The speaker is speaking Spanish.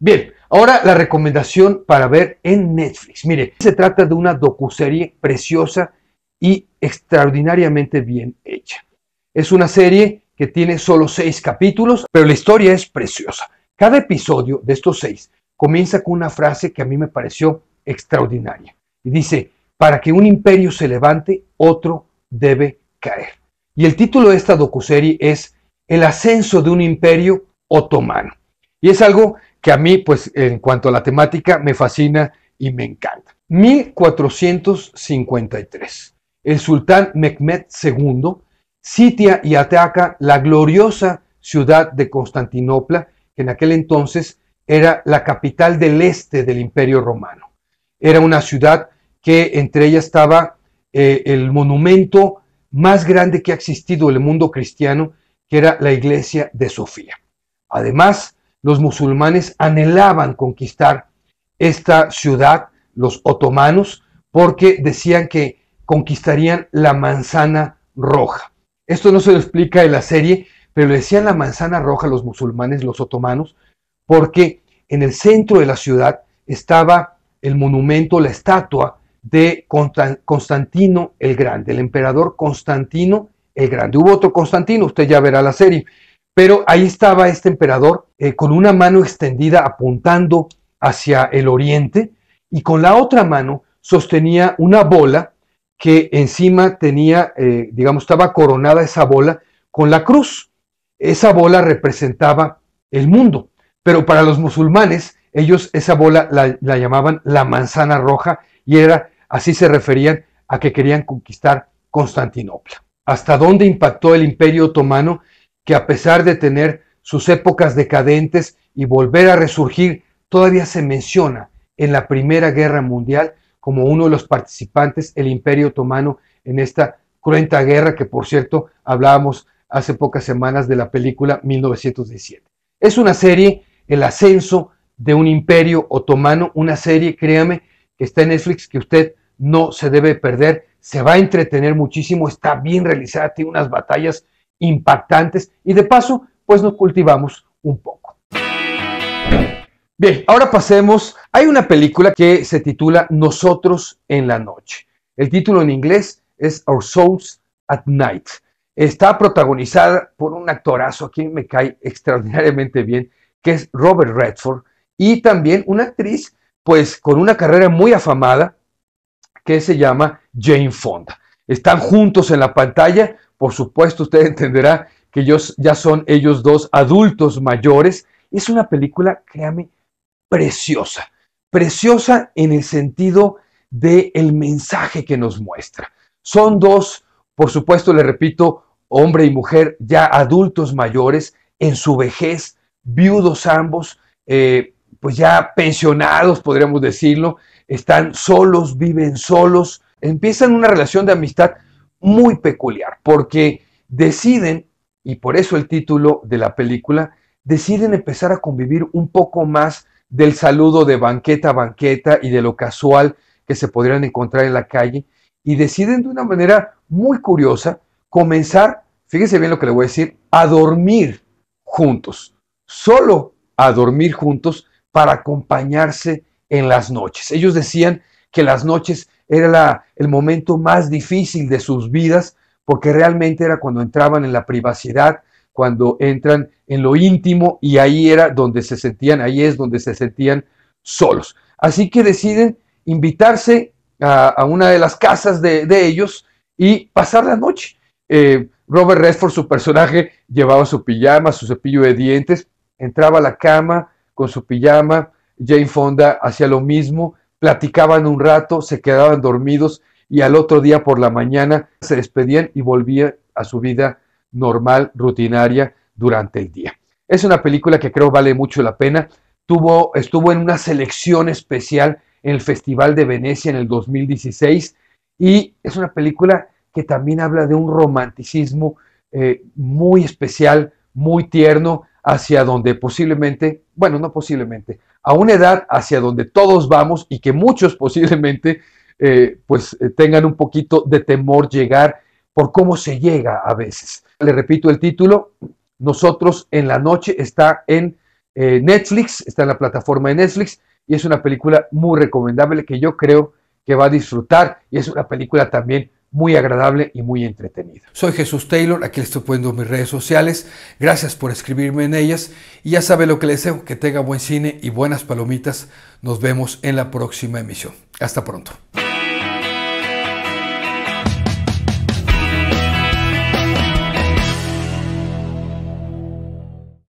Bien, ahora la recomendación para ver en Netflix. Mire, se trata de una docuserie preciosa y extraordinariamente bien hecha. Es una serie que tiene solo seis capítulos, pero la historia es preciosa. Cada episodio de estos seis comienza con una frase que a mí me pareció extraordinaria. Y dice, para que un imperio se levante, otro debe caer. Y el título de esta docuserie es El ascenso de un imperio otomano. Y es algo que a mí, pues en cuanto a la temática, me fascina y me encanta. 1453. El sultán Mehmed II sitia y ataca la gloriosa ciudad de Constantinopla, que en aquel entonces era la capital del este del Imperio Romano. Era una ciudad que entre ella estaba eh, el monumento más grande que ha existido en el mundo cristiano, que era la iglesia de Sofía. Además, los musulmanes anhelaban conquistar esta ciudad, los otomanos, porque decían que conquistarían la manzana roja. Esto no se lo explica en la serie, pero decían la manzana roja los musulmanes, los otomanos, porque en el centro de la ciudad estaba el monumento, la estatua de Constantino el Grande, el emperador Constantino el Grande. Hubo otro Constantino, usted ya verá la serie, pero ahí estaba este emperador eh, con una mano extendida apuntando hacia el oriente y con la otra mano sostenía una bola que encima tenía, eh, digamos, estaba coronada esa bola con la cruz. Esa bola representaba el mundo, pero para los musulmanes ellos esa bola la, la llamaban la manzana roja y era, así se referían a que querían conquistar Constantinopla. ¿Hasta dónde impactó el imperio otomano? que a pesar de tener sus épocas decadentes y volver a resurgir, todavía se menciona en la Primera Guerra Mundial como uno de los participantes, el Imperio Otomano, en esta cruenta guerra que, por cierto, hablábamos hace pocas semanas de la película 1917. Es una serie, el ascenso de un imperio otomano, una serie, créame, que está en Netflix, que usted no se debe perder, se va a entretener muchísimo, está bien realizada, tiene unas batallas impactantes y de paso, pues nos cultivamos un poco. Bien, ahora pasemos. Hay una película que se titula Nosotros en la Noche. El título en inglés es Our Souls at Night. Está protagonizada por un actorazo, a quien me cae extraordinariamente bien, que es Robert Redford, y también una actriz, pues con una carrera muy afamada, que se llama Jane Fonda están juntos en la pantalla, por supuesto usted entenderá que ya son ellos dos adultos mayores. Es una película, créame, preciosa. Preciosa en el sentido del mensaje que nos muestra. Son dos, por supuesto, le repito, hombre y mujer ya adultos mayores, en su vejez, viudos ambos, eh, pues ya pensionados, podríamos decirlo, están solos, viven solos, empiezan una relación de amistad muy peculiar, porque deciden, y por eso el título de la película, deciden empezar a convivir un poco más del saludo de banqueta a banqueta y de lo casual que se podrían encontrar en la calle, y deciden de una manera muy curiosa comenzar, fíjense bien lo que le voy a decir, a dormir juntos, solo a dormir juntos para acompañarse en las noches. Ellos decían que las noches era el momento más difícil de sus vidas, porque realmente era cuando entraban en la privacidad, cuando entran en lo íntimo y ahí era donde se sentían, ahí es donde se sentían solos. Así que deciden invitarse a, una de las casas de, ellos y pasar la noche. Eh, Robert Redford, su personaje, llevaba su pijama, su cepillo de dientes, entraba a la cama con su pijama, Jane Fonda hacía lo mismo, platicaban un rato, se quedaban dormidos y al otro día por la mañana se despedían y volvían a su vida normal, rutinaria durante el día. Es una película que creo vale mucho la pena. Tuvo, estuvo en una selección especial en el Festival de Venecia en el 2016 y es una película que también habla de un romanticismo eh, muy especial, muy tierno, hacia donde posiblemente, bueno, no posiblemente, a una edad hacia donde todos vamos y que muchos posiblemente eh, pues eh, tengan un poquito de temor llegar por cómo se llega a veces. Le repito el título, Nosotros en la Noche está en eh, Netflix, está en la plataforma de Netflix y es una película muy recomendable que yo creo que va a disfrutar y es una película también muy agradable y muy entretenido. Soy Jesús Taylor, aquí les estoy poniendo mis redes sociales. Gracias por escribirme en ellas y ya sabe lo que les deseo, que tenga buen cine y buenas palomitas. Nos vemos en la próxima emisión. Hasta pronto.